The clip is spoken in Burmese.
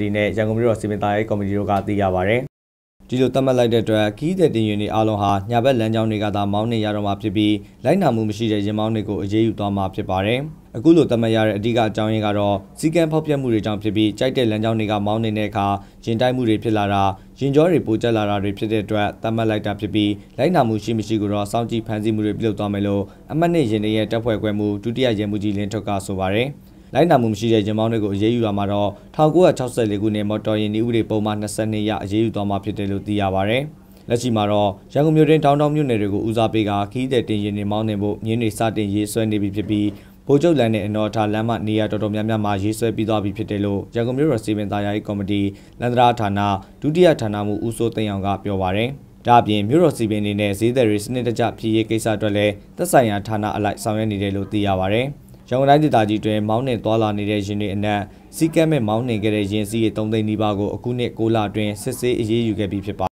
တီနဲ့ရန်ကုန်မြို့တော်စီမံသားရေးကော်မတီတို့ကသိရပါဗျ။ဒီလိုသတ်မှတ်လိုက်တဲ့အတွက်ခီးတဲ့တင်ရင်တွေအားလုံးဟာညာဘက်လမ်းကြောင်းတွေကသာမောင်းနေရတော့မှာဖြစ်ပြီးလိုက်နာမှုမရှိတဲ့ရင်မောင်းတွေကိုအရေးယူသွားမှာဖြစ်ပါတယ်။အခုလိုသတ်မှတ်ရတဲ့အဓိကအကြောင်းရင်းကတော့စီကံဖောက်ပြက်မှုတွေကြောင့်ဖြစ်ပြီးကြိုက်တဲ့လမ်းကြောင်းတွေကမောင်းနေတဲ့အခါရင်တိုက်မှုတွေဖြစ်လာတာရင်ကြောတွေပိုကျလာတာတွေဖြစ်တဲ့အတွက်သတ်မှတ်လိုက်တာဖြစ်ပြီးလိုက်နာမှုရှိမရှိကိုတော့စောင့်ကြည့်ဖန်ဆီးမှုတွေပြုလုပ်သွားမယ်လို့အမတ်နဲ့ရင်တွေရဲ့တပ်ဖွဲ့ခွဲမှုဒုတိယရဲမှူးကြီးလင်းထွက်ကဆိုပါတယ်။လိုက်နာမှုမရှိတဲ့ယာဉ်မောင်းတွေကိုအရေးယူရမှာတော့1964ခုနှစ်မော်တော်ယာဉ်ဤဥပဒေပုံမှန်22ရအရေးယူသွားမှာဖြစ်တယ်လို့သိရပါဗျ။လက်ရှိမှာတော့ရန်ကုန်မြို့တွင်တောင်းတောင်းမြို့နယ်တွေကိုဦးစားပေးကခီးတဲ့တင်ရင်တွေမောင်းနေဖို့မြင်းတွေစတင်ရေးဆွဲနေပြီဖြစ်ပြီးဗိုလ်ချုပ်လမ်းနဲ့အနော်ထားလမ်းမနေရာတော်တော်များများမှာရေးဆွဲပြီးသွားပြီဖြစ်တယ်လို့ရန်ကုန်မြို့တော်စီမံသားယာရေးကော်မတီလန်ဒရာဌာနဒုတိယဌာနမှဦးစိုးသိန်းအောင်ကပြောပါရယ်ဒါအပြင်မြို့တော်စီပင်နေနဲ့ဈေးသည်တွေစနစ်တကျဖြည့်ရေးကိစ္စအတွက်လည်းသက်ဆိုင်ရာဌာနအလိုက်ဆောင်ရွက်နေတယ်လို့သိရပါဗျ။ရန်ကုန်တိုင်းဒေသကြီးတွင်မောင်းနှင်သွားလာနေတဲ့ယာဉ်တွေအနက်စီးကမ်းမဲ့မောင်းနှင်ခဲ့တဲ့ယာဉ်စီးရေ3သိန်းနီးပါးကိုအခုနှစ်6လအတွင်းစစ်ဆေးအရေးယူခဲ့ပြီးဖြစ်ပါ